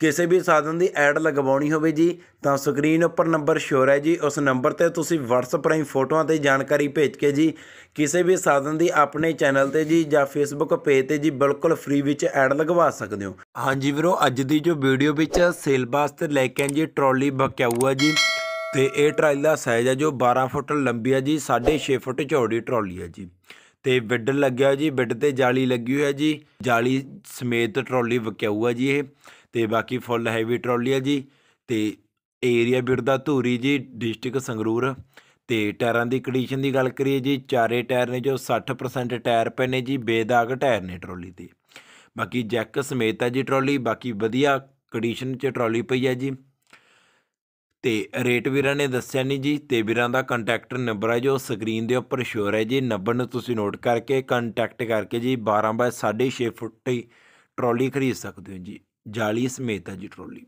ਕਿਸੇ ਵੀ ਸਾਧਨ ਦੀ ਐਡ ਲਗਵਾਉਣੀ ਹੋਵੇ ਜੀ ਤਾਂ ਸਕਰੀਨ ਉੱਪਰ ਨੰਬਰ ਸ਼ੋਰ ਹੈ ਜੀ ਉਸ ਨੰਬਰ ਤੇ ਤੁਸੀਂ WhatsApp ਰਾਹੀਂ ਫੋਟੋਆਂ ਤੇ ਜਾਣਕਾਰੀ ਭੇਜ ਕੇ ਜੀ ਕਿਸੇ ਵੀ ਸਾਧਨ ਦੀ ਆਪਣੇ ਚੈਨਲ ਤੇ ਜੀ ਜਾਂ Facebook ਪੇਜ ਤੇ ਜੀ ਬਿਲਕੁਲ ਫ੍ਰੀ ਵਿੱਚ ਐਡ ਲਗਵਾ ਸਕਦੇ ਹੋ ਹਾਂਜੀ ਵੀਰੋ ਅੱਜ ਦੀ ਜੋ ਵੀਡੀਓ ਵਿੱਚ ਸੇਲ ਵਾਸਤੇ ਲੈ ਕੇ ਆਂ ਜੀ ਟਰਾਲੀ ਬਕਿਆਊਆ ਜੀ ਤੇ ਇਹ ਟਰਾਲੀ ਦਾ ਸਾਈਜ਼ ਹੈ ਜੋ 12 ਫੁੱਟ ਲੰਬੀ ਹੈ ਜੀ 6.5 ਫੁੱਟ ਚੌੜੀ ਟਰਾਲੀ ਹੈ ਜੀ ਤੇ ਵਿੱਡ ਲੱਗਿਆ ਜੀ ਵਿੱਡ ਤੇ ਜਾਲੀ ਲੱਗੀ ਹੋਈ ਹੈ ਜੀ ਜਾਲੀ ਸਮੇਤ ਟਰਾਲੀ ਵਕਿਆਊਆ ਜੀ ਇਹ ਤੇ ਬਾਕੀ ਫੁੱਲ ਹੈਵੀ ਟਰਾਲੀ ਆ ਜੀ ਤੇ ਏਰੀਆ ਬਿਰਦਾ ਧੂਰੀ ਜੀ ਡਿਸਟ੍ਰਿਕਟ ਸੰਗਰੂਰ ਤੇ ਟਾਇਰਾਂ ਦੀ ਕੰਡੀਸ਼ਨ ਦੀ ਗੱਲ ਕਰੀਏ ਜੀ ਚਾਰੇ ਟਾਇਰ ਨੇ ਜੋ 60% ਟਾਇਰ ਪਏ ਨੇ ਜੀ ਬੇਦਾਗ ਟਾਇਰ ਨੇ ਟਰਾਲੀ ਤੇ ਬਾਕੀ ਜੈਕ ਸਮੇਤ ਆ ਜੀ ਟਰਾਲੀ ਬਾਕੀ ਵਧੀਆ ਕੰਡੀਸ਼ਨ 'ਚ ਟਰਾਲੀ ਪਈ ਆ ਜੀ ਤੇ ਰੇਟ ਵੀਰਾਂ ਨੇ ਦੱਸਿਆ ਨਹੀਂ ਜੀ ਤੇ ਵੀਰਾਂ ਦਾ ਕੰਟੈਕਟ ਨੰਬਰ ਹੈ ਜੋ ਸਕਰੀਨ ਦੇ ਉੱਪਰ ਸ਼ੋਰ ਹੈ ਜੀ ਨੰਬਰ ਨੂੰ ਤੁਸੀਂ ਨੋਟ ਕਰਕੇ ਕੰਟੈਕਟ ਕਰਕੇ ਜੀ 12 ਬਾਏ 6.5 ਫੁੱਟ ਟਰਾਲੀ ਖਰੀਦ ਸਕਦੇ ਹੋ ਜੀ ਜਾਲੀ ਸਮੇਤ ਹੈ ਜੀ ਟਰੋਲੀ